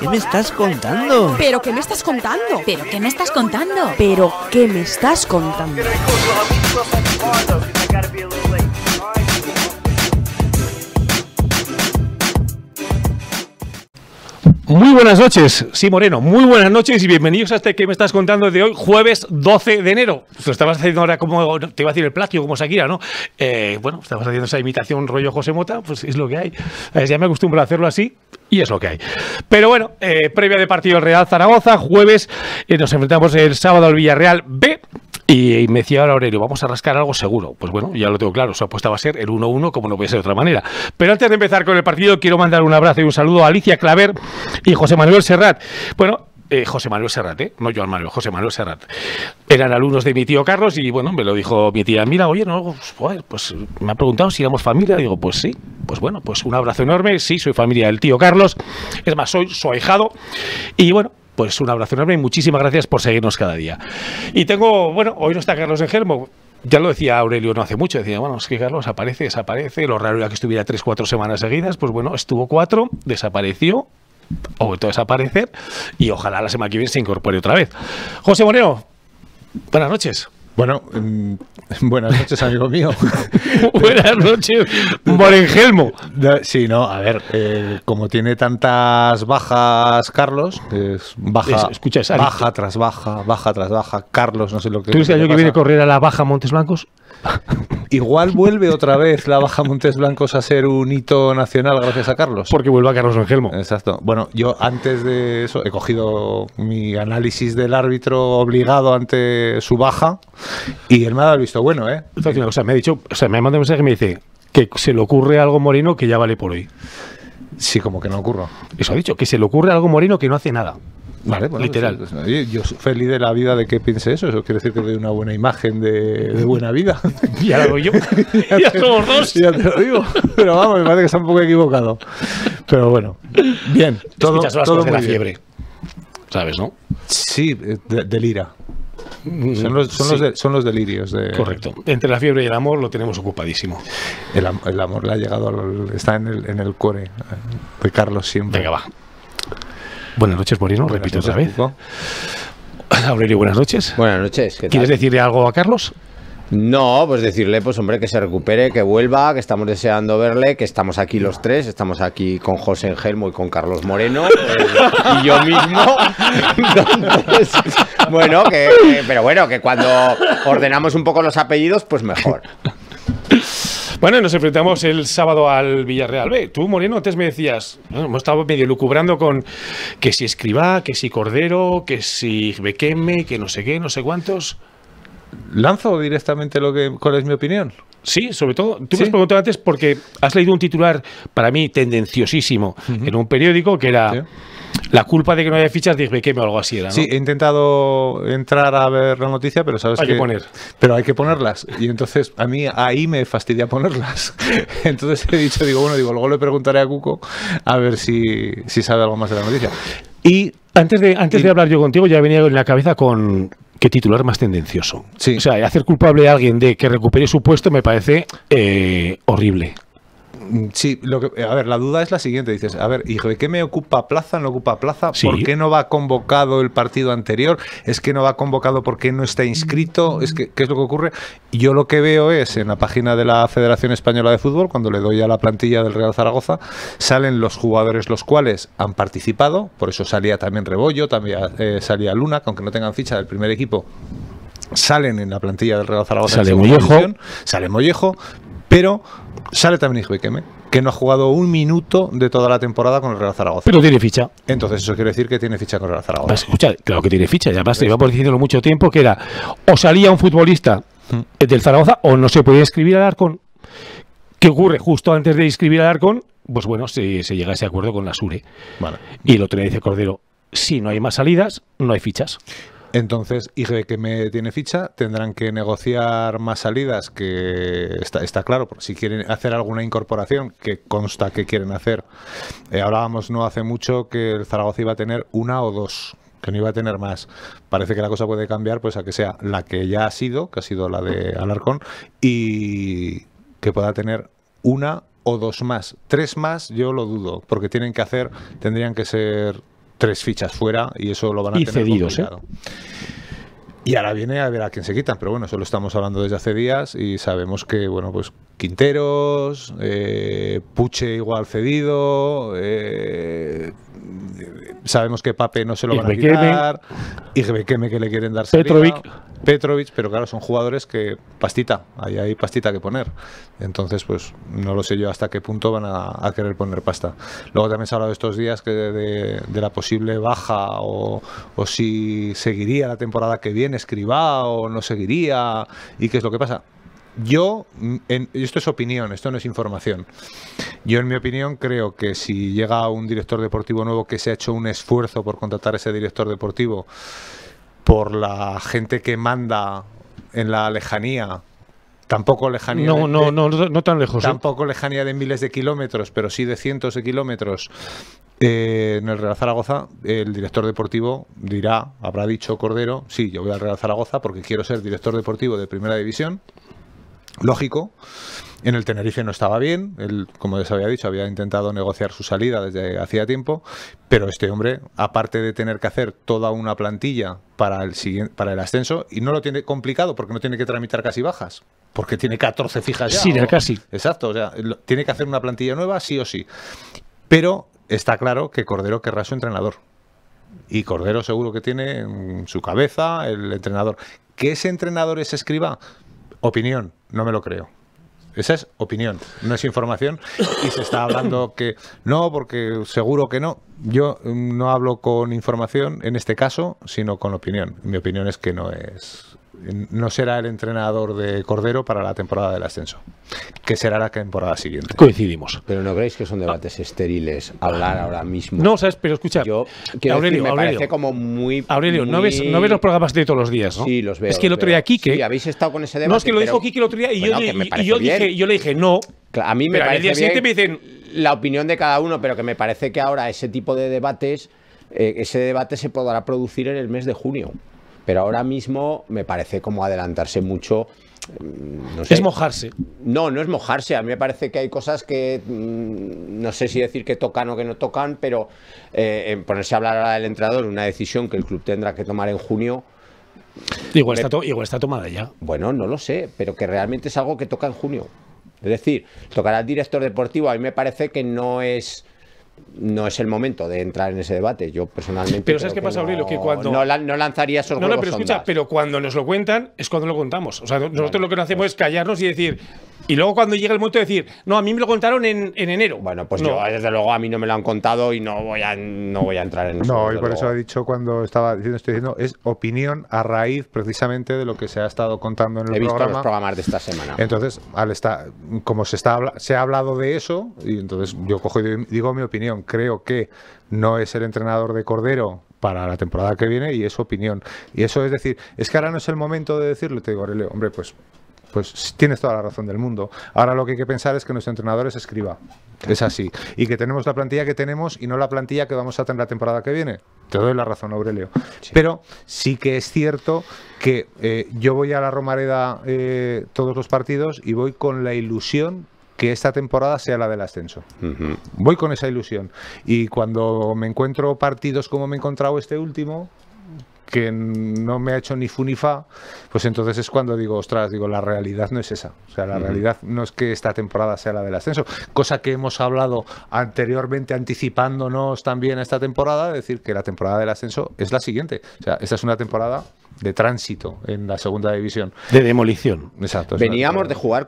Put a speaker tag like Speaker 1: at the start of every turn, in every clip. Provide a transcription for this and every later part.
Speaker 1: ¿Qué
Speaker 2: me estás contando?
Speaker 1: ¿Pero qué me estás
Speaker 3: contando? ¿Pero qué me estás contando? ¿Pero qué me estás contando?
Speaker 1: Muy buenas noches, sí Moreno, muy buenas noches y bienvenidos a este que me estás contando de hoy, jueves 12 de enero. estabas haciendo ahora como, te iba a decir el plagio, como Shakira, ¿no? Eh, bueno, estabas haciendo esa imitación rollo José Mota, pues es lo que hay. Eh, ya me acostumbro a hacerlo así y es lo que hay. Pero bueno, eh, previa de partido Real Zaragoza, jueves nos enfrentamos el sábado al Villarreal B y, me decía ahora Aurelio, vamos a rascar algo seguro. Pues bueno, ya lo tengo claro, su apuesta va a ser el 1-1, como no puede ser de otra manera. Pero antes de empezar con el partido, quiero mandar un abrazo y un saludo a Alicia Claver y José Manuel Serrat. Bueno, eh, José Manuel Serrat, ¿eh? no Joan Manuel, José Manuel Serrat. Eran alumnos de mi tío Carlos y bueno, me lo dijo mi tía, mira, oye, no, pues, pues me ha preguntado si éramos familia, digo, pues sí, pues bueno, pues un abrazo enorme, sí, soy familia del tío Carlos, es más, soy su ahijado y bueno, pues un abrazo enorme y muchísimas gracias por seguirnos cada día. Y tengo, bueno, hoy no está Carlos de Germo, ya lo decía Aurelio no hace mucho, decía, bueno, es que Carlos aparece, desaparece, lo raro era que estuviera tres, cuatro semanas seguidas, pues bueno, estuvo cuatro, desapareció, o todo a desaparecer, y ojalá la semana que viene se incorpore otra vez. José Moreno, buenas noches. Bueno, mm,
Speaker 3: buenas noches, amigo mío. buenas noches, Morengelmo. Sí, no, a ver, eh, como tiene tantas bajas Carlos, baja, baja tras baja, baja tras baja, Carlos, no sé lo que... ¿Tú dices que, que viene a correr
Speaker 1: a la baja Montes Blancos?
Speaker 3: Igual vuelve otra vez la Baja Montes Blancos a ser un hito nacional gracias a Carlos. Porque vuelve a Carlos Angelmo. Exacto. Bueno, yo antes de eso he cogido mi análisis del árbitro obligado ante su baja y él me ha dado visto bueno, ¿eh? O sea, me ha dicho, o sea, me ha mandado un mensaje y me dice que se le ocurre algo Moreno que ya vale por hoy.
Speaker 1: Sí, como que no ocurra. Eso ha dicho, que se le ocurre algo Moreno que no hace nada. Vale, bueno, literal.
Speaker 3: Pues, yo, soy feliz de la vida de que piense eso. Eso quiere decir que doy una buena imagen de, buena vida. ya lo doy yo. ya, te, somos dos. Ya te lo digo. Pero vamos, me parece que está un poco equivocado. Pero bueno, bien. Todo, las todo de la fiebre. ¿Sabes, no? Sí, eh, delira. Mm. Son los, son, los delirios. De... Correcto. Entre la fiebre y el amor lo tenemos ocupadísimo. El, el amor le ha llegado, está en el, en el core de Carlos siempre. Venga, va.
Speaker 1: Buenas noches, Moreno, repito otra vez. Aurelio, buenas noches. Buenas noches. ¿qué ¿Quieres decirle algo a Carlos? No,
Speaker 2: pues decirle, pues hombre, que se recupere, que vuelva, que estamos deseando verle, que estamos aquí los tres, estamos aquí con José Engelmo y con Carlos Moreno eh, y yo mismo. bueno, pero bueno, que cuando ordenamos un poco los apellidos, pues
Speaker 3: mejor.
Speaker 1: Bueno, nos enfrentamos el sábado al Villarreal. Ve, tú, Moreno, antes me decías, ¿no? hemos estado medio lucubrando con que si escriba, que si Cordero, que si Bequeme, que no sé qué, no sé cuántos lanzo directamente lo que, cuál es mi opinión. Sí, sobre todo, tú me has preguntado antes porque has leído un titular para mí tendenciosísimo en un periódico que era... La culpa de que no haya fichas de que o algo así era, Sí,
Speaker 3: he intentado entrar a ver la noticia, pero sabes hay que... poner. Pero hay que ponerlas. Y entonces a mí ahí me fastidia ponerlas. Entonces he dicho, digo, bueno, digo, luego le preguntaré a Cuco a ver si, si sabe algo más de la noticia.
Speaker 1: Y antes de, antes de hablar yo contigo, ya venía en la cabeza con, qué titular más tendencioso. O sea, hacer culpable a alguien de que recupere su puesto me parece eh, horrible.
Speaker 3: Sí, lo que, a ver, la duda es la siguiente. Dices, a ver, ¿y ¿qué me ocupa plaza? ¿No ocupa plaza? ¿Por qué no va convocado el partido anterior? ¿Es que no va convocado porque no está inscrito? ¿Es que, ¿Qué es lo que ocurre? Yo lo que veo es en la página de la Federación Española de Fútbol, cuando le doy a la plantilla del Real Zaragoza, salen los jugadores los cuales han participado. Por eso salía también Rebollo, también eh, salía Luna, que aunque no tengan ficha del primer equipo, salen en la plantilla del Real Zaragoza. Sale Mollejo. Sale Mollejo, pero sale también Keme, que no ha jugado un minuto de toda la temporada con el Real Zaragoza. Pero tiene ficha. Entonces, eso quiere decir que tiene ficha con el Real Zaragoza. Pues, escucha, claro
Speaker 1: que tiene ficha. ya además, llevamos diciéndolo mucho tiempo que era o salía un futbolista hmm. del Zaragoza o no se podía inscribir al Arcon. ¿Qué ocurre? Justo antes de inscribir al Arcon, pues bueno,
Speaker 3: se, se llega a ese acuerdo con la SURE. Y lo otro dice Cordero, si no hay más salidas, no hay fichas. Entonces, que me tiene ficha, tendrán que negociar más salidas, que está, está claro, porque si quieren hacer alguna incorporación, que consta que quieren hacer. Eh, hablábamos no hace mucho que el Zaragoza iba a tener una o dos, que no iba a tener más. Parece que la cosa puede cambiar, pues a que sea la que ya ha sido, que ha sido la de Alarcón, y que pueda tener una o dos más. Tres más yo lo dudo, porque tienen que hacer, tendrían que ser tres fichas fuera y eso lo van a y tener cedidos, ¿eh? Y ahora viene a ver a quién se quitan, pero bueno, eso lo estamos hablando desde hace días y sabemos que, bueno, pues Quinteros, eh, Puche igual cedido, eh, sabemos que Pape no se lo van a quitar, y que le quieren dar Petrovic. Petrovic, pero claro, son jugadores que pastita, ahí hay pastita que poner. Entonces, pues no lo sé yo hasta qué punto van a, querer poner pasta. Luego también se ha hablado estos días que de, la posible baja o, o, si seguiría la temporada que viene, escriba o no seguiría y qué es lo que pasa. Yo, mm, en, esto es opinión, esto no es información. Yo, en mi opinión, creo que si llega un director deportivo nuevo que se ha hecho un esfuerzo por contratar a ese director deportivo, por la gente que manda en la lejanía, tampoco lejanía. No, de, no,
Speaker 1: no, no, tan lejos. ¿eh?
Speaker 3: Tampoco lejanía de miles de kilómetros, pero sí de cientos de kilómetros. Eh, en el Real Zaragoza, el director deportivo dirá, habrá dicho Cordero, sí, yo voy al Real Zaragoza porque quiero ser director deportivo de primera división lógico. En el Tenerife no estaba bien, él, como les había dicho, había intentado negociar su salida desde hacía tiempo, pero este hombre, aparte de tener que hacer toda una plantilla para el, ascenso, y no lo tiene complicado porque no tiene que tramitar casi bajas, porque tiene 14 fijas ya. Sí, casi. Exacto, o sea, tiene que hacer una plantilla nueva sí o sí. Pero está claro que Cordero querrá su entrenador. Y Cordero seguro que tiene en su cabeza el entrenador. ¿Que ese entrenador es escriba? Opinión, no me lo creo. Esa es opinión, no es información. Y se está hablando que no, porque seguro que no. Yo mm, no hablo con información en este caso, sino con opinión. Mi opinión es que no es no será el entrenador de Cordero para la temporada del ascenso, que será la temporada siguiente. Coincidimos. Pero no creéis que son debates ah. estériles hablar ah. ahora mismo.
Speaker 1: No, sabes, pero escucha, Yo, Aurelio, me parece como muy... Aurelio, ¿no, ves, los programas de todos los días, ¿no? Sí, los ves. Es que el otro día Kike...
Speaker 2: habéis estado con ese debate. No, es que lo dijo Kike el otro día y, yo, le,
Speaker 1: dije, no. A mí me parece El día siguiente me
Speaker 2: dicen... La opinión de cada uno, pero que me parece que ahora ese tipo de debates, eh, ese debate se podrá producir en el mes de junio pero ahora mismo me parece como adelantarse mucho. Mm, no Es mojarse. No, no es mojarse. A mí me parece que hay cosas que mm, no sé si decir que tocan o que no tocan, pero eh, ponerse a hablar ahora del entrenador, una decisión que el club tendrá que tomar en junio.
Speaker 1: Igual, está tomada ya.
Speaker 2: Bueno, no lo sé, pero que realmente es algo que toca en junio. Es decir, tocar al director deportivo. A mí me parece que no es no es el momento de entrar en ese debate. Yo personalmente. Pero ¿sabes qué pasa, Aurelio? No, que cuando. No,
Speaker 1: lanzaría esos No, no, pero escucha, pero cuando nos lo cuentan es cuando lo contamos. O sea, nosotros lo que no hacemos pues es callarnos y decir. Y luego cuando llega el momento de decir, no, a mí me lo contaron en, enero. Bueno, pues yo, desde
Speaker 2: luego, a mí no me lo han contado y no voy a, no voy a entrar en eso. No, y por eso
Speaker 3: he dicho cuando estaba diciendo, estoy diciendo, es opinión a raíz precisamente de lo que se ha estado contando en el programa. He visto los programas de esta semana. Entonces, al estar, como se, está, se ha hablado de eso, y entonces yo cojo y digo mi opinión Creo que no es el entrenador de Cordero para la temporada que viene y es opinión. Y eso es decir, es que ahora no es el momento de decirle, te digo, Aurelio, hombre, pues pues tienes toda la razón del mundo. Ahora lo que hay que pensar es que nuestro entrenador es escriba. Es así. Y que tenemos la plantilla que tenemos y no la plantilla que vamos a tener la temporada que viene. Te doy la razón, Aurelio. Pero sí que es cierto que eh, yo voy a la Romareda eh, todos los partidos y voy con la ilusión que esta temporada sea la del ascenso. Voy con esa ilusión. Y cuando me encuentro partidos como me he encontrado este último, que no me ha hecho ni fa, pues entonces es cuando digo, ostras, digo, la realidad no es esa. O sea, la realidad no es que esta temporada sea la del ascenso, cosa que hemos hablado anteriormente anticipándonos también a esta temporada, decir que la temporada del ascenso es la siguiente. O sea, esta es una temporada de tránsito en la segunda división.
Speaker 1: De demolición. Exacto. Veníamos
Speaker 2: de jugar,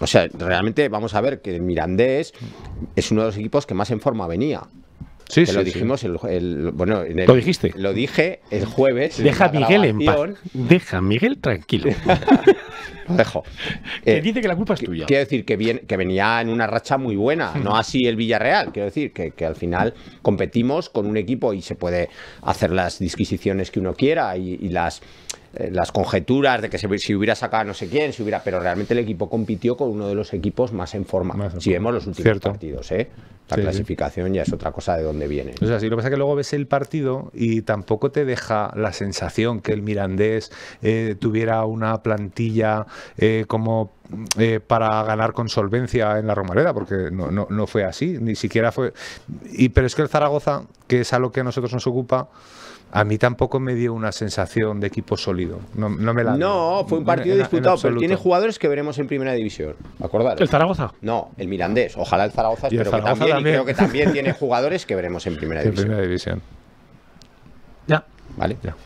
Speaker 2: o sea, realmente vamos a ver que Mirandés es uno de los equipos que más en forma venía. Sí, lo dijimos el, lo dijiste. Lo dije el jueves.
Speaker 1: Deja a Miguel en paz. Deja a Miguel tranquilo. lo dejo.
Speaker 2: que eh, dice que la culpa es tuya. Quiero decir que, que venía en una racha muy buena, no así el Villarreal. Quiero decir que, al final competimos con un equipo y se puede hacer las disquisiciones que uno quiera y las eh, las conjeturas de que si hubiera sacado no sé quién, si hubiera, pero realmente el equipo compitió con uno de los equipos más en forma. si vemos los últimos partidos, ¿eh? la clasificación ya es otra cosa de dónde viene.
Speaker 3: lo que pasa es que luego ves el partido y tampoco te deja la sensación que el Mirandés eh, tuviera una plantilla eh, como para ganar con solvencia en la Romareda, porque no, no, fue así, ni siquiera fue. Y, pero es que el Zaragoza, que es a lo que a nosotros nos ocupa, a mí tampoco me dio una sensación de equipo sólido. No, me la No, fue un partido disputado, pero tiene
Speaker 2: jugadores que veremos en primera división. ¿Acordar? ¿El Zaragoza? No, el Mirandés. Ojalá el Zaragoza, pero que también, creo que también tiene jugadores que veremos en primera división. En primera división.
Speaker 1: Ya. Vale. Ya.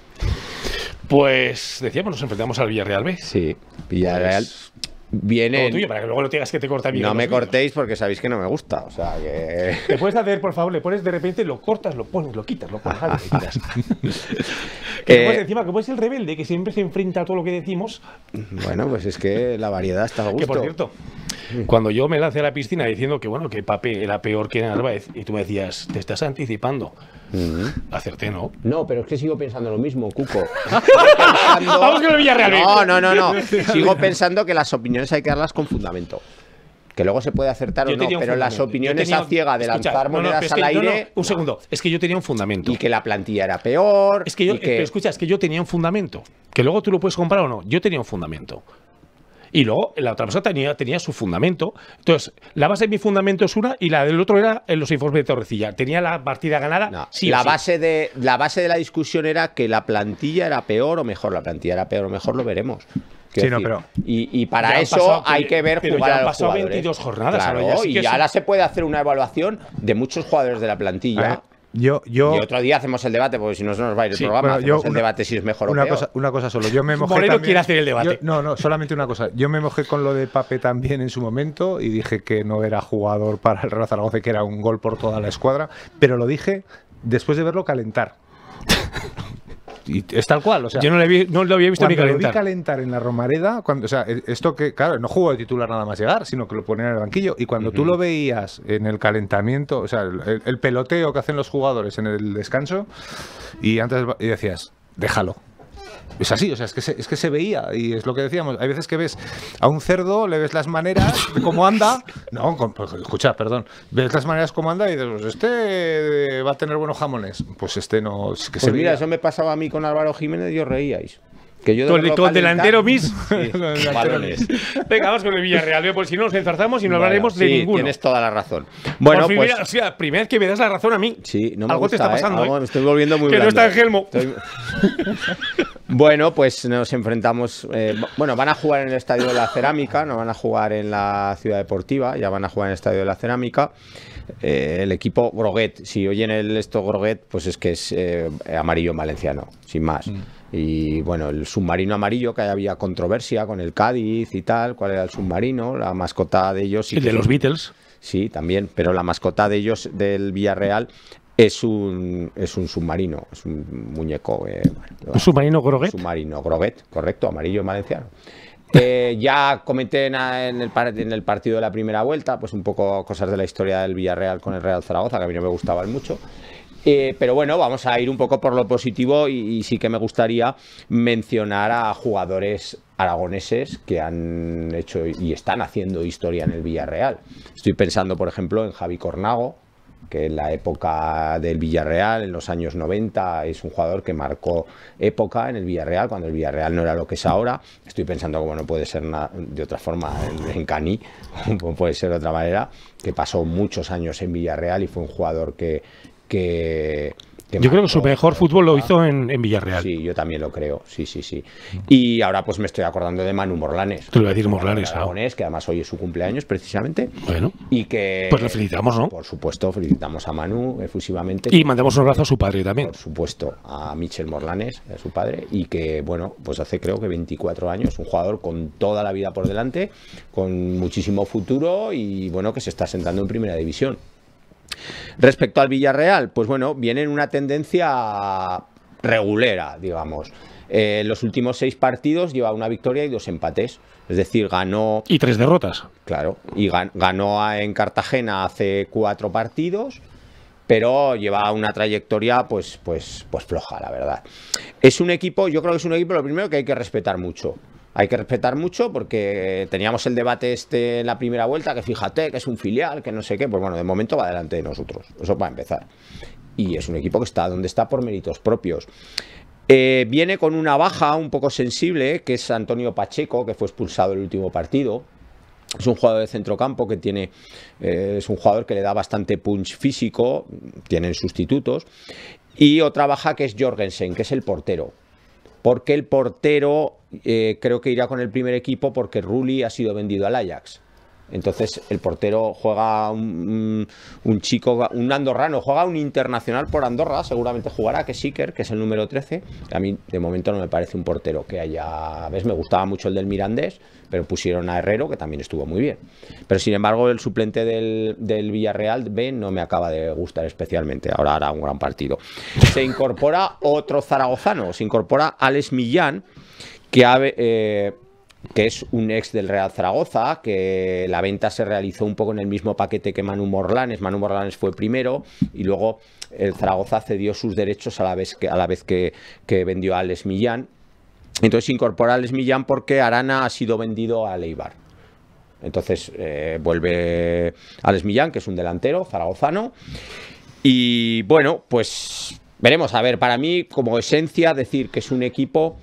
Speaker 1: Pues decíamos, nos enfrentamos al Villarreal B. Sí, Villarreal. Pues, viene. para que luego lo tengas que te corta bien. No me cortéis porque sabéis que no me gusta. O sea que. Te puedes hacer, por favor, le pones de repente, lo cortas, lo pones, lo quitas, lo pones, lo quitas. que eh... encima, como es el rebelde que siempre se enfrenta a todo lo que decimos.
Speaker 2: Bueno, pues es que la variedad
Speaker 1: está a gusto. Que por cierto, Mm. Cuando yo me lancé a la piscina diciendo que, bueno, que Papé era peor que Narváez, y tú me decías, te estás anticipando. Mm. Acerté, ¿no?
Speaker 2: No, pero es que sigo pensando lo mismo, Cuco. Vamos que el Villarreal. ¿eh? No, no, no, no. Sigo pensando que las opiniones hay que darlas con fundamento que luego se puede acertar o no, pero las opiniones a ciega de lanzar monedas al aire.
Speaker 1: un segundo, es que yo tenía un fundamento. Y que la plantilla era peor. Es que yo, escucha, es que yo tenía un fundamento. Que luego tú lo puedes comprar o no. Yo tenía un fundamento. Y luego la otra cosa tenía, tenía su fundamento. Entonces, la base de mi fundamento es una y la del otro era en eh, los informes de Torrecilla. Tenía la partida ganada. No, la, base
Speaker 2: de, la base de la discusión era que la plantilla era peor o mejor. La plantilla era peor o mejor, lo veremos. Sí, no, pero
Speaker 1: y, para eso
Speaker 2: hay que ver pero han 22 jornadas. Claro, y ahora se puede hacer una evaluación de muchos jugadores de la plantilla. Eh, yo, yo... Y otro día hacemos el debate, porque si no nos va a ir el programa. el debate si es mejor una o Cosa, una cosa solo. Yo me mojé Moreno hacer el debate.
Speaker 3: no, no, solamente una cosa. Yo me mojé con lo de Pape también en su momento y dije que no era jugador para el Real Zaragoza, que era un gol por toda la escuadra, pero lo dije después de verlo calentar y es tal cual. yo no, lo había visto ni calentar. Lo vi calentar en la Romareda, cuando, o sea, e, esto que, claro, no jugó de titular nada más llegar, sino que lo ponían en el banquillo. Y cuando tú lo veías en el calentamiento, o sea, el, el, peloteo que hacen los jugadores en el descanso, y antes y decías, déjalo. Es así, o sea, es que, se, es que se veía y es lo que decíamos. Hay veces que ves a un cerdo, le ves las maneras, cómo anda. No, pues, escucha, perdón. Ves las maneras cómo anda y dices, pues este eh, va a tener buenos jamones. Pues este no. Es que pues se mira, eso
Speaker 2: me pasaba a mí con Álvaro Jiménez y yo reíais
Speaker 3: yo con, delantero mis Sí,
Speaker 1: Venga, vamos con el Villarreal, pues si no nos enzarzamos y no hablaremos de ninguno. Tienes toda la razón. Bueno, pues, primera, o sea, primera vez que me das la razón a mí.
Speaker 2: Sí, no me Algo te está ¿eh? pasando. ¿eh? me estoy volviendo muy Que no está en Gelmo. bueno, pues nos enfrentamos. Eh, bueno, van a jugar en el Estadio de la Cerámica, no van a jugar en la Ciudad Deportiva, ya van a jugar en el Estadio de la Cerámica. el equipo Groguet. Si oyen el esto Groguet, pues es que es amarillo en valenciano, sin más. Mm. Y bueno, el submarino amarillo, que había controversia con el Cádiz y tal, cuál era el submarino, la mascota de ellos. y de los Beatles. Sí, también, pero la mascota de ellos del Villarreal es un, es un submarino, es un muñeco. Eh, ¿Un submarino groguet? Submarino groguet, correcto, amarillo valenciano. Eh, ya comenté en, el, en, el, partido de la primera vuelta, pues un poco cosas de la historia del Villarreal con el Real Zaragoza, que a mí no me gustaban mucho. Eh, pero bueno, vamos a ir un poco por lo positivo y, sí que me gustaría mencionar a jugadores aragoneses que han hecho y están haciendo historia en el Villarreal. Estoy pensando, por ejemplo, en Javi Cornago, que en la época del Villarreal, en los años 90, es un jugador que marcó época en el Villarreal, cuando el Villarreal no era lo que es ahora. Estoy pensando como no puede ser de otra forma en, Caní puede ser de otra manera, que pasó muchos años en Villarreal y fue un jugador que, que... yo creo que su mejor fútbol lo hizo en, Villarreal. Sí, yo también lo creo, sí, sí, sí. Mm. Y ahora pues me estoy acordando de Manu Morlanes. Tú lo voy a decir ah. Morlanes. que además hoy es su cumpleaños precisamente. Bueno. Y que... Pues le felicitamos, ¿no? Por supuesto, felicitamos a Manu efusivamente. Y
Speaker 1: mandamos un abrazo a su padre también. Por supuesto,
Speaker 2: a Michel Morlanes, a su padre, y que, bueno, pues hace creo que 24 años, un jugador con toda la vida por delante, con muchísimo futuro y, bueno, que se está sentando en primera división. Respecto al Villarreal, pues bueno, viene en una tendencia regulera, digamos. En eh, los últimos seis partidos lleva una victoria y dos empates. Es decir, ganó.
Speaker 1: Y tres derrotas.
Speaker 2: Claro. Y ganó en Cartagena hace cuatro partidos, pero lleva una trayectoria pues, pues, pues floja, la verdad. Es un equipo, yo creo que es un equipo lo primero que hay que respetar mucho hay que respetar mucho porque teníamos el debate este en la primera vuelta, que fíjate, que es un filial, que no sé qué, pues bueno, de momento va delante de nosotros, eso para empezar. Y es un equipo que está donde está por méritos propios. Eh, viene con una baja un poco sensible, que es Antonio Pacheco, que fue expulsado el último partido, es un jugador de centrocampo que tiene. Eh, es un jugador que le da bastante punch físico. Tienen sustitutos. Y otra baja que es Jorgensen, que es el portero porque el portero eh, creo que irá con el primer equipo porque Rulli ha sido vendido al Ajax. Entonces el portero juega un, chico, un andorrano, juega un internacional por Andorra, seguramente jugará, que es Siker, que es el número 13. A mí de momento no me parece un portero que haya... ¿Ves? Me gustaba mucho el del Mirandés, pero pusieron a Herrero, que también estuvo muy bien. Pero sin embargo el suplente del, Villarreal B no me acaba de gustar especialmente. Ahora hará un gran partido. Se incorpora otro zaragozano, se incorpora Alex Millán, que ha... Eh, que es un ex del Real Zaragoza, que la venta se realizó un poco en el mismo paquete que Manu Morlanes. Manu Morlanes fue primero y luego el Zaragoza cedió sus derechos a la vez que, a la vez que, vendió a Alex Millán. Entonces incorpora a Alex Millán porque Arana ha sido vendido a Leibar. Entonces eh, vuelve Alex Millán, que es un delantero zaragozano. Y bueno, pues veremos. A ver, para mí, como esencia, decir que es un equipo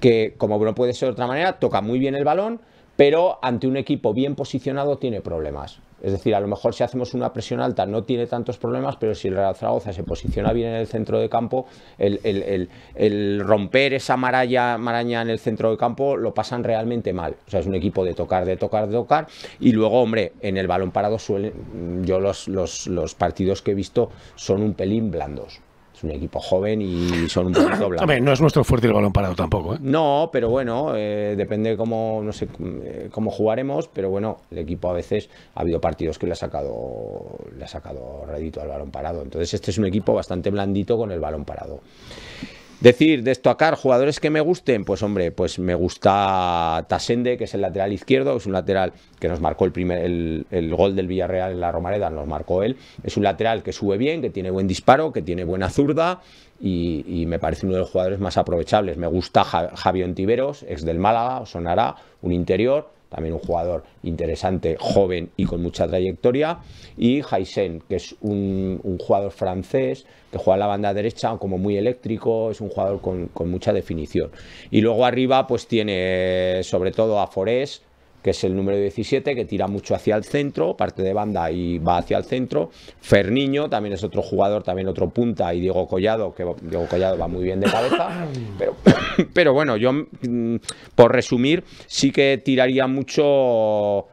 Speaker 2: que como no puede ser de otra manera, toca muy bien el balón, pero ante un equipo bien posicionado tiene problemas. Es decir, a lo mejor si hacemos una presión alta no tiene tantos problemas, pero si el Real Zaragoza se posiciona bien en el centro de campo, el, romper esa maraña, maraña en el centro de campo lo pasan realmente mal. O sea, es un equipo de tocar, de tocar, de tocar. Y luego, hombre, en el balón parado suelen, yo los, los partidos que he visto son un pelín blandos un equipo joven y son un poquito blancos. no es
Speaker 1: nuestro fuerte el balón parado tampoco. ¿eh?
Speaker 2: No, pero bueno, eh, depende cómo, no sé, eh, cómo jugaremos, pero bueno, el equipo a veces ha habido partidos que le ha sacado, le ha sacado redito al balón parado. Entonces este es un equipo bastante blandito con el balón parado. Decir, de destacar jugadores que me gusten, pues hombre, pues me gusta Tasende, que es el lateral izquierdo, es un lateral que nos marcó el, primer, el, gol del Villarreal en la Romareda, nos marcó él. Es un lateral que sube bien, que tiene buen disparo, que tiene buena zurda y, me parece uno de los jugadores más aprovechables. Me gusta Javier Tiveros, ex del Málaga, sonará, un interior también un jugador interesante, joven y con mucha trayectoria. Y Haisen, que es un, jugador francés que juega en la banda derecha, como muy eléctrico, es un jugador con, mucha definición. Y luego arriba, pues tiene sobre todo a Forés, que es el número 17, que tira mucho hacia el centro, parte de banda y va hacia el centro. Ferniño también es otro jugador, también otro punta, y Diego Collado, que Diego Collado va muy bien de cabeza. Pero, bueno, yo, mm, por resumir, sí que tiraría mucho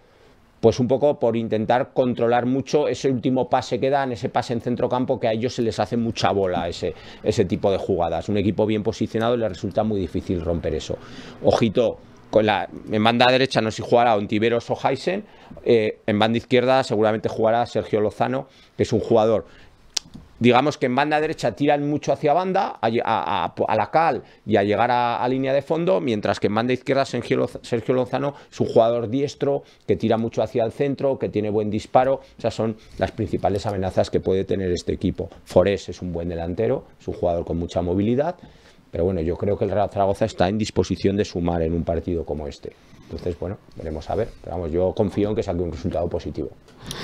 Speaker 2: pues un poco por intentar controlar mucho ese último pase que dan, ese pase en campo, que a ellos se les hace mucha bola ese, ese tipo de jugadas. Un equipo bien posicionado les resulta muy difícil romper eso. Ojito, en banda derecha no sé si jugará Ontiveros o Heisen, eh, en banda izquierda seguramente jugará Sergio Lozano, que es un jugador digamos que en banda derecha tiran mucho hacia banda, a, la cal y a llegar a, línea de fondo, mientras que en banda izquierda Sergio, Lozano es un jugador diestro que tira mucho hacia el centro, que tiene buen disparo. Esas son las principales amenazas que puede tener este equipo. Forés es un buen delantero, es un jugador con mucha movilidad. Pero bueno, yo creo que el Real Zaragoza está en disposición de sumar en un partido como este. Entonces, bueno, veremos a ver. Pero vamos, yo confío en que salga un resultado positivo.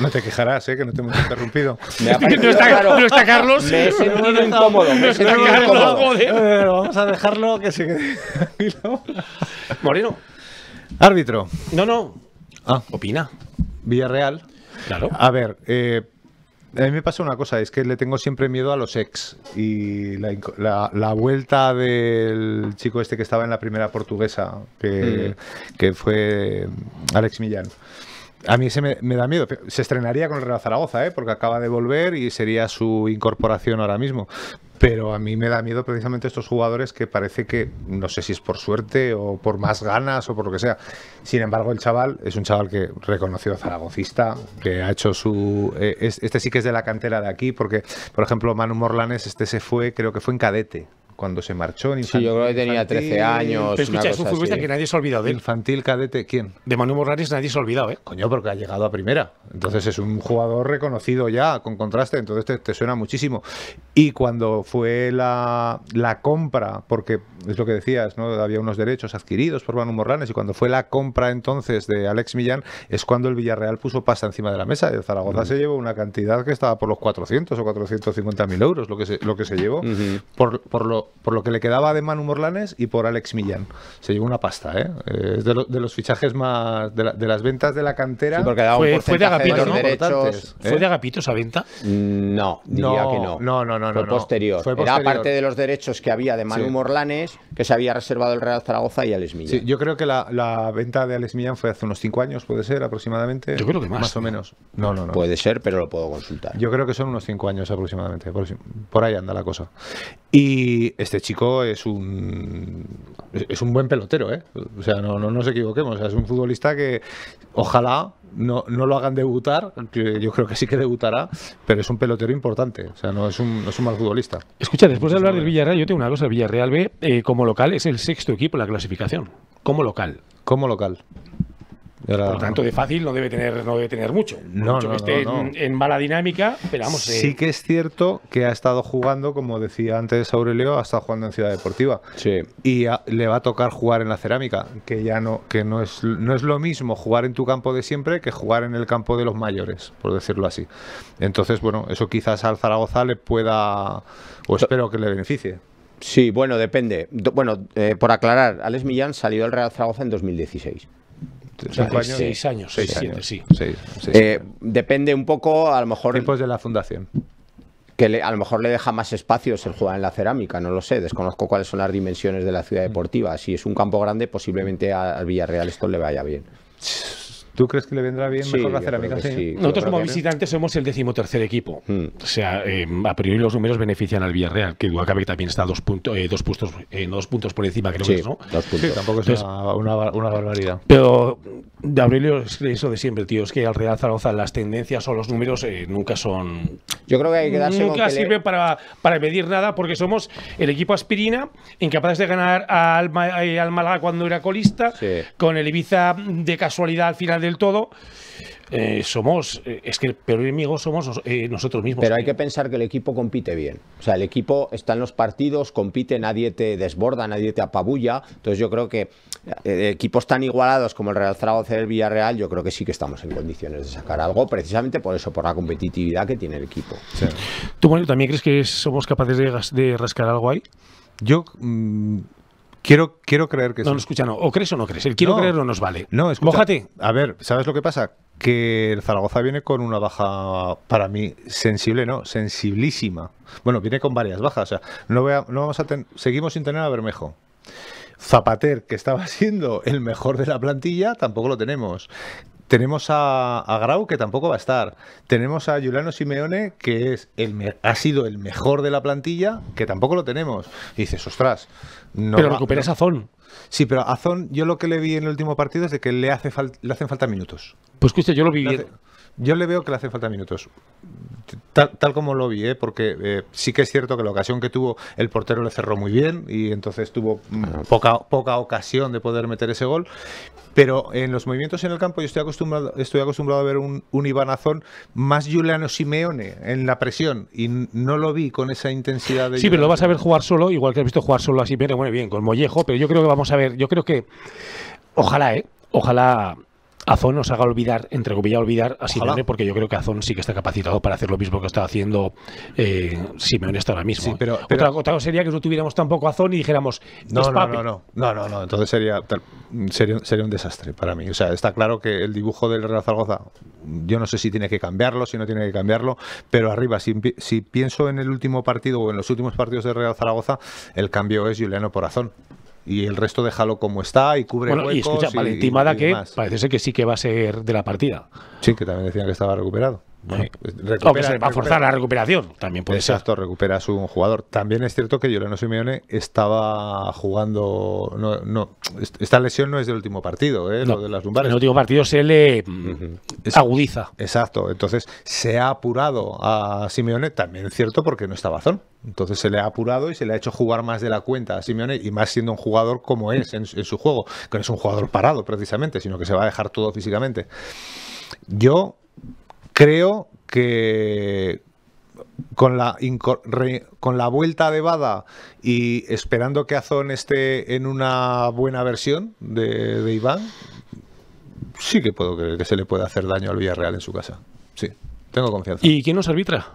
Speaker 3: No te quejarás, ¿eh? que no te hemos interrumpido. Me ha parecido, no, está, no está Carlos. Me he incómodo. Me Carlos, vamos a dejarlo que se quede. Moreno. Árbitro. No, no. Ah. Opina. Villarreal. Claro. A ver, eh, a mí me pasa una cosa, es que le tengo siempre miedo a los ex. Y la, vuelta del chico este que estaba en la primera portuguesa, que, mm. fue Alex Millán. A mí se me, da miedo. Se estrenaría con el Real Zaragoza, ¿eh? porque acaba de volver y sería su incorporación ahora mismo. Pero a mí me da miedo precisamente estos jugadores que parece que, no sé si es por suerte o por más ganas o por lo que sea. Sin embargo, el chaval es un chaval que reconocido zaragocista, que ha hecho su... Eh, este sí que es de la cantera de aquí, porque, por ejemplo, Manu Morlanes, este se fue, creo que fue en cadete cuando se marchó. En infantil, sí, yo creo que tenía 13 años. escucha, es un futbolista que nadie se ha olvidado de él. Infantil, cadete, ¿quién? De Manu Morranes nadie se ha olvidado, ¿eh? Coño, porque ha llegado a primera. Entonces es un jugador reconocido ya, con contraste, entonces te, te suena muchísimo. Y cuando fue la, compra, porque es lo que decías, ¿no? Había unos derechos adquiridos por Manu Morranes. y cuando fue la compra entonces de Alex Millán, es cuando el Villarreal puso pasta encima de la mesa. El Zaragoza se llevó una cantidad que estaba por los 400 o 450 mil euros, lo que se, lo que se llevó, por, por lo por lo que le quedaba de Manu Morlanes y por Alex Millán. Se llevó una pasta, ¿eh? Es de, los fichajes más. De, las ventas de la cantera. porque fue, de Agapito, ¿no? ¿Fue ¿eh? de Agapito esa venta?
Speaker 2: Mm, no,
Speaker 3: diría no, que no. No, no, Fue, posterior. Era parte
Speaker 2: de los derechos que había de Manu Morlanes, que se había reservado el Real Zaragoza y Alex Millán. Sí,
Speaker 3: yo creo que la, venta de Alex Millán fue hace unos cinco años, puede ser aproximadamente. Yo creo que más. Más o menos. No, no, no. Puede ser, pero lo puedo consultar. Yo creo que son unos cinco años aproximadamente. Por ahí anda la cosa. Y este chico es un es un buen pelotero, ¿eh? O sea, no, nos equivoquemos. es un futbolista que ojalá no, lo hagan debutar, yo creo que sí que debutará, pero es un pelotero importante. O sea, no es un, no es un mal futbolista.
Speaker 1: Escucha, después de hablar del Villarreal, yo tengo una cosa. Villarreal B, eh, como local, es el sexto equipo en la clasificación. Como local. Como local por lo tanto, de fácil no debe tener, no debe tener mucho. No, mucho que esté En, mala dinámica, pero vamos. Sí eh,
Speaker 3: que es cierto que ha estado jugando, como decía antes Aurelio, ha estado jugando en Ciudad Deportiva. Sí. Y le va a tocar jugar en la cerámica, que ya no, que no es, no es lo mismo jugar en tu campo de siempre que jugar en el campo de los mayores, por decirlo así. Entonces, bueno, eso quizás al Zaragoza le pueda, o espero que le beneficie. Sí, bueno, depende. Bueno,
Speaker 2: eh, por aclarar, Alex Millán salió del Real Zaragoza en 2016. Cinco años. Seis años. siete, sí. Eh, depende un poco, a lo mejor. Tiempos de la fundación. Que a lo mejor le deja más espacios el jugar en la cerámica, no lo sé. Desconozco cuáles son las dimensiones de la ciudad deportiva. Si es un campo grande, posiblemente al Villarreal esto le vaya bien.
Speaker 3: ¿Tú crees que le vendrá bien mejor la cerámica? Nosotros como
Speaker 1: visitantes somos el decimotercer equipo. Hmm. O sea, eh, a priori los números benefician al Villarreal, que igual cabe también está dos, punto, eh, dos, puntos, eh, dos puntos por encima, creo que es, ¿no? Dos tampoco es una, una,
Speaker 3: barbaridad. Pero
Speaker 1: de Aurelio es eso de siempre, tío. Es que al Real Zaragoza las tendencias o los números nunca son... Yo creo que hay que darse Nunca sirve para, para medir nada porque somos el equipo aspirina, incapaz de ganar al, al Málaga cuando era colista, con el Ibiza de casualidad al final del todo, eh, somos, eh, es que el peor enemigo somos eh, nosotros mismos. Pero hay que
Speaker 2: pensar que el equipo compite bien. O sea, el equipo está en los partidos, compite, nadie te desborda, nadie te apabulla. Entonces yo creo que equipos tan igualados como el Real Zaragoza y el Villarreal, yo creo que sí que estamos en condiciones de sacar algo, precisamente por eso, por la competitividad que tiene el equipo.
Speaker 1: ¿Tú, también crees que somos capaces de, rascar algo ahí? Yo...
Speaker 3: Mm, Quiero, creer que no, sí. No, escucha,
Speaker 1: O crees o no crees. El quiero creer creer no nos vale.
Speaker 3: No, escucha. A ver, ¿sabes lo que pasa? Que el Zaragoza viene con una baja, para mí, sensible, no, sensiblísima. Bueno, viene con varias bajas. O sea, no, no vamos a seguimos sin tener a Bermejo. Zapater, que estaba siendo el mejor de la plantilla, tampoco lo tenemos. Tenemos a, Grau, que tampoco va a estar. Tenemos a Juliano Simeone, que es el, ha sido el mejor de la plantilla, que tampoco lo tenemos. Y dices, ostras, pero recuperas a Zon. Sí, pero a Zon, yo lo que le vi en el último partido es de que le, hace le hacen falta minutos. Pues usted yo lo vi yo le veo que le hace falta minutos. Tal, como lo vi, ¿eh? porque eh, sí que es cierto que la ocasión que tuvo el portero le cerró muy bien y entonces tuvo mm, ah. poca, poca ocasión de poder meter ese gol. Pero en los movimientos en el campo yo estoy acostumbrado, estoy acostumbrado a ver un, un Ibanazón más Juliano Simeone en la presión y no lo vi con esa intensidad de... Sí, pero lo vas a ver
Speaker 1: jugar solo, igual que has visto jugar solo a Simeone, bueno, bien, con Mollejo, pero yo creo que vamos a ver, yo creo que... Ojalá, ¿eh? Ojalá Azón nos haga olvidar, entre comillas, olvidar a Ojalá. porque yo creo que Azón sí que está capacitado para hacer lo mismo que está haciendo
Speaker 3: eh, Simeone honesta ahora mismo. Sí, ¿eh? pero, otra,
Speaker 1: cosa sería que no tuviéramos tampoco Azón y dijéramos. No, no, no, no,
Speaker 3: no, no, no, entonces sería, sería, sería, un desastre para mí. O sea, está claro que el dibujo del Real Zaragoza, yo no sé si tiene que cambiarlo, si no tiene que cambiarlo, pero arriba, si, si pienso en el último partido o en los últimos partidos del Real Zaragoza, el cambio es Juliano por Azón y el resto déjalo como está y cubre bueno, Y escucha, para que parece ser que sí que va a ser de la partida. Sí, que también decían que estaba recuperado. Bueno, pues, va a forzar la recuperación, también puede Exacto, recupera recuperas un jugador. También es cierto que Joleon Simeone estaba jugando. No, esta lesión no es del último partido, ¿eh? de las lumbares. el último partido se le agudiza. Exacto, entonces se ha apurado a Simeone, también es cierto porque no estaba Bazón. Entonces se le ha apurado y se le ha hecho jugar más de la cuenta a Simeone y más siendo un jugador como es en, en su juego, que no es un jugador parado precisamente, sino que se va a dejar todo físicamente. Yo Creo que con la, con la vuelta de Bada y esperando que Azón esté en una buena versión de, Iván, sí que puedo creer que se le puede hacer daño al Villarreal en su casa. Sí, tengo confianza. ¿Y quién nos arbitra?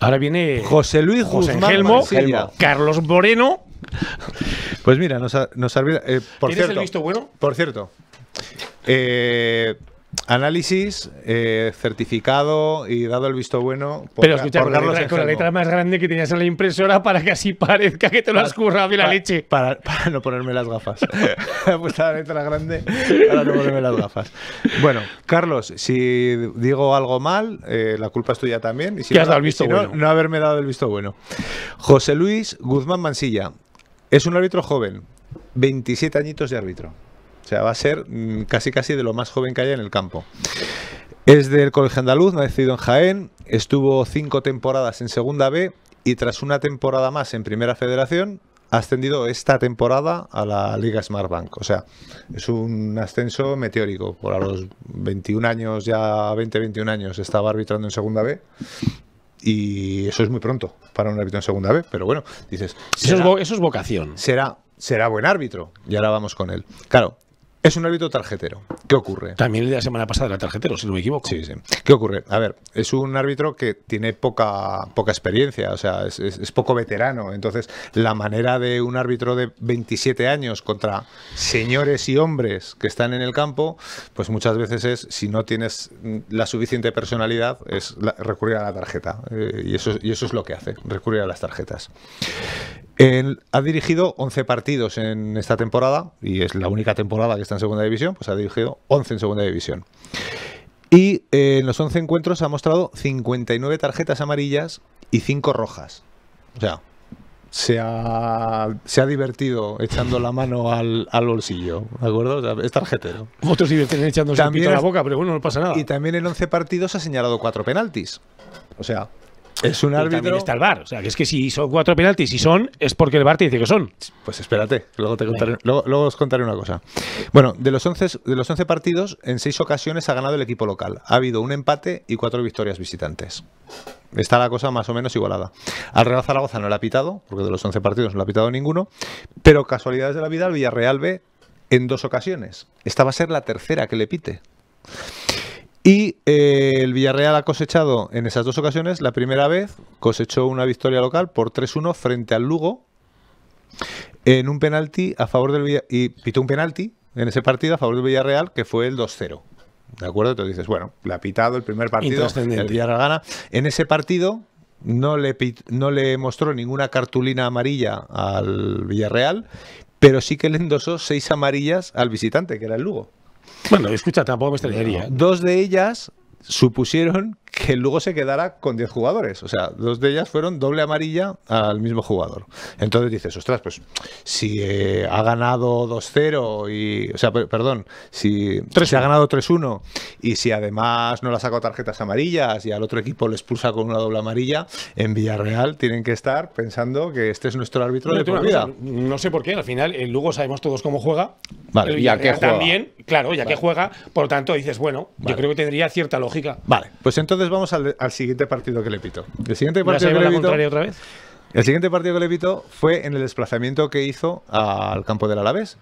Speaker 3: Ahora viene José Luis José Guzmán, Carlos Moreno. Pues mira, nos, arbitra. Eh, por el visto bueno? Por cierto. Eh, Análisis eh, certificado y dado el visto bueno por, Pero escucha, con la letra
Speaker 1: más grande que tenías en la impresora para que así parezca que te lo has currado y la
Speaker 3: leche. Para, no ponerme las gafas. He pues la letra grande para no ponerme las gafas. Bueno, Carlos, si digo algo mal, eh, la culpa es tuya también. Y si has dado el visto bueno? no haberme dado el visto bueno. José Luis Guzmán Mansilla es un árbitro joven, 27 añitos de árbitro. O sea, va a ser mm, casi casi de lo más joven que haya en el campo. Es del Colegio Andaluz, nacido en Jaén, estuvo cinco temporadas en Segunda B y tras una temporada más en Primera Federación ha ascendido esta temporada a la Liga Smart Bank. O sea, es un ascenso meteórico. Por a los 21 años, ya 20, 21 años, estaba arbitrando en Segunda B. Y eso es muy pronto para un árbitro en Segunda B. Pero bueno, dices. eso, es eso, es vocación. Será, será buen árbitro. Y ahora vamos con él. Claro, es un árbitro tarjetero. ¿Qué ocurre? También el de la semana pasada era tarjetero, si no me equivoco. Sí, sí. ¿Qué ocurre? A ver, es un árbitro que tiene poca, poca experiencia, o sea, es, poco veterano. Entonces, la manera de un árbitro de 27 años contra señores y hombres que están en el campo, pues muchas veces es, si no tienes la suficiente personalidad, es recurrir a la tarjeta. Eh, y, eso, y eso es lo que hace, recurrir a las tarjetas. Él ha dirigido 11 partidos en esta temporada, y es la única temporada que está en segunda división, pues ha dirigido 11 en segunda división. Y eh, en los 11 encuentros ha mostrado 59 tarjetas amarillas y 5 rojas. O sea, se ha, se ha divertido echando la mano al, bolsillo, ¿de acuerdo? es tarjetero.
Speaker 1: Otros divierten echándose también a la
Speaker 3: boca, pero bueno, no pasa nada. Y también en 11 partidos ha señalado 4 penaltis. O sea, es un árbitro. está el bar. O
Speaker 1: sea, que es que si son cuatro penaltis y son, es porque el bar te dice que son. Pues
Speaker 3: espérate, luego, te contaré, os contaré una cosa. Bueno, de los, 11, de los partidos, en seis ocasiones ha ganado el equipo local. Ha habido un empate y cuatro victorias visitantes. Está la cosa más o menos igualada. Al Real Zaragoza no le ha pitado, porque de los 11 partidos no le ha pitado ninguno. Pero casualidades de la vida, al Villarreal B en dos ocasiones. Esta va a ser la tercera que le pite. Y eh, el Villarreal ha cosechado en esas dos ocasiones. La primera vez cosechó una victoria local por 3-1 frente al Lugo en un penalti a favor del Villarreal. Y pitó un penalti en ese partido a favor del Villarreal que fue el 2-0. ¿De acuerdo? Entonces dices, bueno, le ha pitado el primer partido, el Villarreal gana. En ese partido no le, no le mostró ninguna cartulina amarilla al Villarreal, pero sí que le endosó seis amarillas al visitante, que era el Lugo. Bueno, escucha, tampoco me extrañaría. Dos de ellas supusieron que luego se quedara con 10 jugadores. O sea, dos de ellas fueron doble amarilla al mismo jugador. Entonces dices, ostras, pues si eh, ha ganado 2-0 y... O sea, perdón, si se ha ganado 3-1 y si además no le ha sacado tarjetas amarillas y al otro equipo le expulsa con una doble amarilla, en Villarreal tienen que estar pensando que este es nuestro árbitro no, de por vida. no sé por qué, al
Speaker 1: final el eh, Lugo sabemos todos cómo juega.
Speaker 3: Vale, juega. También,
Speaker 1: claro, ya que juega, por lo tanto dices, bueno, yo creo que tendría cierta lógica.
Speaker 3: Vale, pues entonces entonces vamos al, siguiente partido que le pito. El siguiente partido que le pito, fue en el desplazamiento que hizo al campo del Alavés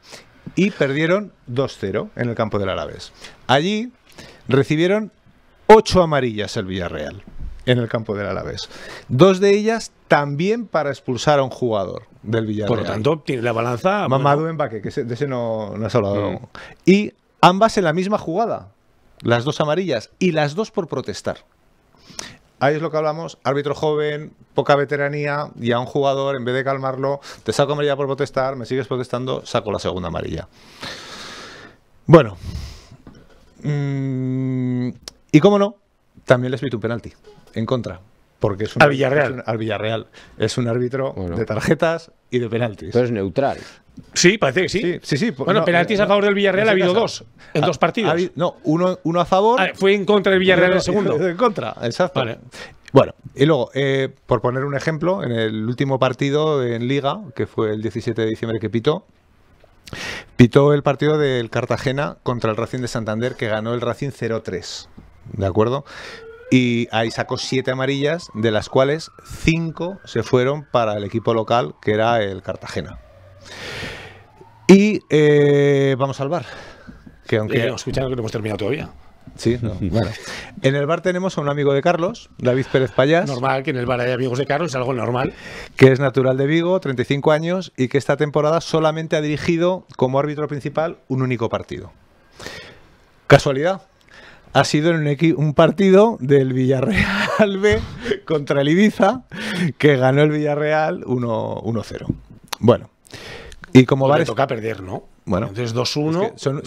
Speaker 3: y perdieron 2-0 en el campo del Alavés. Allí recibieron 8 amarillas el Villarreal en el campo del Alavés. Dos de ellas también para expulsar a un jugador del Villarreal. Por lo tanto, tiene la balanza. Mamadou bueno. que de ese no, has hablado. Mm. Y ambas en la misma jugada las dos amarillas y las dos por protestar. Ahí es lo que hablamos, árbitro joven, poca veteranía y a un jugador, en vez de calmarlo, te saco amarilla por protestar, me sigues protestando, saco la segunda amarilla. Bueno, mm, y cómo no, también les pito un penalti en contra. Porque es un Villarreal. Es un árbitro de tarjetas y de penaltis. Pero es neutral. Sí, parece que sí. bueno, penaltis eh, a favor del Villarreal ha habido dos en dos partidos. no, uno, a favor. Ah, fue en contra del Villarreal en el segundo. En contra, exacto. Bueno, y luego, eh, por poner un ejemplo, en el último partido en Liga, que fue el 17 de diciembre que pitó, pitó el partido del Cartagena contra el Racing de Santander, que ganó el Racing 0-3. ¿De acuerdo? Y ahí sacó siete amarillas, de las cuales cinco se fueron para el equipo local, que era el Cartagena. Y eh, vamos al bar. Que eh, aunque... que no hemos terminado todavía. Sí, bueno. En el bar tenemos a un amigo de Carlos, David Pérez Payas. Normal que en el bar hay amigos de Carlos, es algo normal. Que es natural de Vigo, 35 años, y que esta temporada solamente ha dirigido como árbitro principal un único partido. ¿Casualidad? ha sido en un, partido del Villarreal B contra el Ibiza, que ganó el Villarreal 1-0. Bueno, y como va. Le toca perder, ¿no? Bueno, entonces 2-1. son,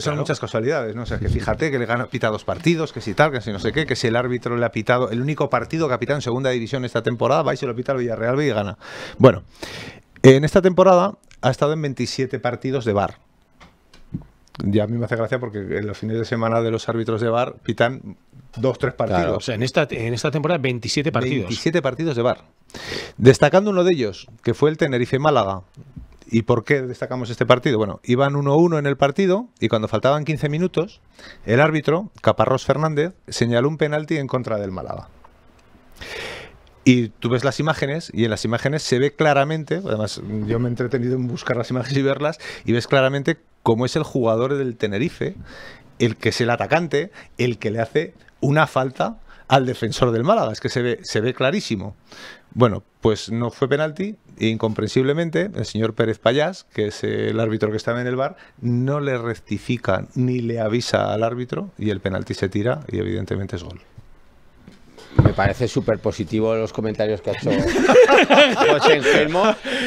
Speaker 3: son muchas casualidades, ¿no? O sea, que fíjate que le gana, pita dos partidos, que si tal, que si no sé qué, que si el árbitro le ha pitado. El único partido que ha pitado en segunda división esta temporada va y se lo pita al Villarreal B y gana. Bueno, en esta temporada ha estado en 27 partidos de bar ya a mí me hace gracia porque en los fines de semana de los árbitros de bar pitan dos, tres partidos. en esta, en esta temporada 27 partidos. 27 partidos de bar. Destacando uno de ellos, que fue el Tenerife Málaga. ¿Y por qué destacamos este partido? Bueno, iban 1-1 en el partido y cuando faltaban 15 minutos, el árbitro, Caparrós Fernández, señaló un penalti en contra del Málaga. Y tú ves las imágenes y en las imágenes se ve claramente, además yo me he entretenido en buscar las imágenes y verlas, y ves claramente cómo es el jugador del Tenerife, el que es el atacante, el que le hace una falta al defensor del Málaga, es que se ve, se ve clarísimo. Bueno, pues no fue penalti, e incomprensiblemente el señor Pérez Payás, que es el árbitro que estaba en el bar, no le rectifica ni le avisa al árbitro y el penalti se tira y evidentemente es gol me parece súper positivo los comentarios que ha hecho
Speaker 2: José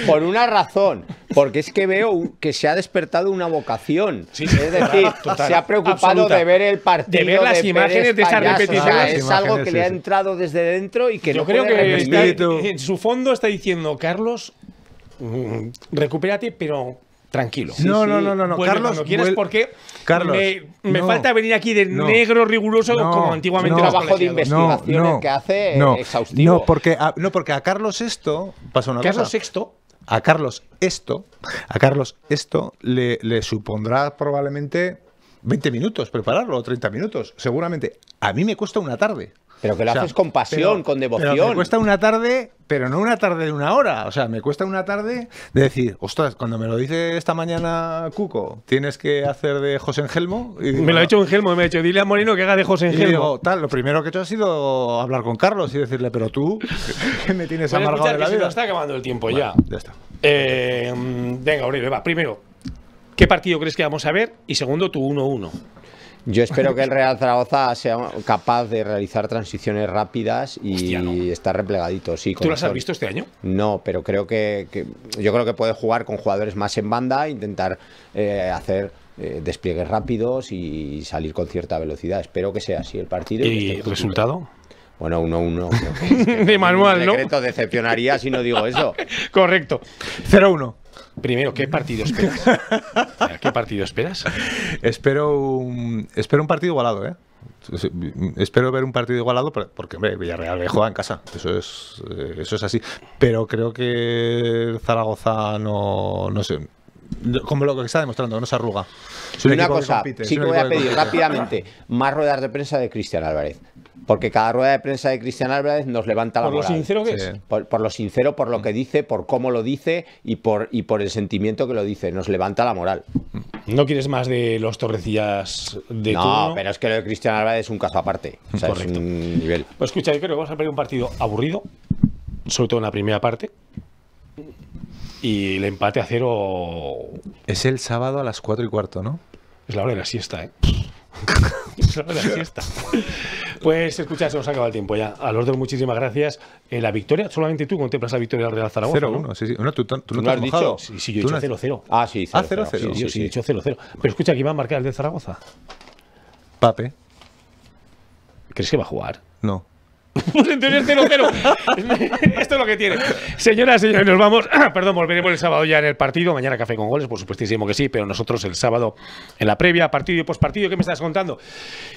Speaker 2: por una razón, porque es que veo que se ha despertado una vocación. es decir, se ha preocupado de ver el partido. De ver las imágenes de este esa repetición. es algo que le ha entrado desde dentro y que Yo no creo
Speaker 1: que en su fondo está diciendo, Carlos, mm, recupérate, pero tranquilo. no, no, no, no, no, Carlos, quieres porque me, falta venir aquí
Speaker 3: de negro riguroso como antiguamente trabajo de investigación que hace exhaustivo. No, porque a, no, porque a Carlos esto pasa una a Carlos esto, a Carlos esto le, le supondrá probablemente 20 minutos prepararlo, 30 minutos, seguramente. A mí me cuesta una tarde. Pero que lo haces con pasión, con devoción. Pero me cuesta una tarde, pero no una tarde de una hora. O sea, me cuesta una tarde de decir, ostras, cuando me lo dice esta mañana Cuco, tienes que hacer de José Engelmo. Y me lo ha hecho Engelmo, me ha hecho, dile a Moreno que haga de José Engelmo. tal, lo primero que he hecho ha sido hablar con Carlos y decirle, pero tú, me
Speaker 1: tienes amargado de la está acabando el tiempo ya. Ya está. Eh, venga, Aurelio, va. Primero, ¿qué partido crees que vamos a ver? Y segundo, tu 1-1. Yo espero
Speaker 2: que el Real Zaragoza sea capaz de realizar transiciones rápidas y estar replegadito. ¿Tú las has visto este año? No, pero creo que, yo creo que puede jugar con jugadores más en banda, intentar eh, hacer eh, despliegues rápidos y salir con cierta velocidad. Espero que sea así el partido. ¿Y, el resultado? Bueno, 1-1. de manual, ¿no? Te decepcionaría si no digo eso. Correcto. 0-1. Primero, ¿qué
Speaker 3: partido esperas? ¿Qué partido esperas? Espero un, espero un partido igualado, ¿eh? Espero ver un partido igualado porque hombre, Villarreal me juega en casa, eso es, eh, eso es así. Pero creo que Zaragoza no, no sé, como lo que está demostrando, no se arruga. una cosa, si voy a pedir rápidamente
Speaker 2: más ruedas de prensa de Cristian Álvarez. Porque cada rueda de prensa de Cristian Álvarez nos levanta la moral. Por lo sincero que es. Por, lo sincero, por lo mm. que dice, por cómo lo dice y por, y por el sentimiento que lo dice. Nos levanta la moral.
Speaker 1: ¿No quieres más de los Torrecillas de No, pero es que lo de Cristian Álvarez es un caso aparte. O sea, Es
Speaker 2: un nivel.
Speaker 1: Pues escucha, yo creo que vamos a perder un partido aburrido, sobre todo en la primera parte. Y el empate a cero. Es el sábado a las 4 y cuarto, ¿no? Es la hora de la siesta, ¿eh? Pues, pues escucha, se nos ha acabado el tiempo ya. A los dos, muchísimas gracias. Eh, la victoria, solamente tú contemplas la victoria del Real Zaragoza. 0-1,
Speaker 3: sí, sí. tú, tú, no te has, dicho. Sí, yo he dicho 0-0. Ah, sí, 0 Ah, sí, sí, sí, he dicho
Speaker 1: 0-0. Pero escucha, ¿quién va a marcar el de Zaragoza? Pape. ¿Crees que va a jugar? No. 0-0. Esto es lo que tiene. Señoras señores, nos vamos. Ah, perdón, volveremos el sábado ya en el partido. Mañana café con goles, por supuestísimo que sí, pero nosotros el sábado en la previa, partido y postpartido, ¿qué me estás contando?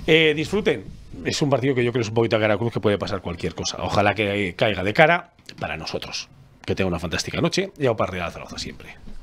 Speaker 1: Eh, disfruten. Es un partido que yo creo es un poquito a cara que puede pasar cualquier cosa. Ojalá que caiga de cara para nosotros. Que tenga una fantástica noche y a un par de siempre.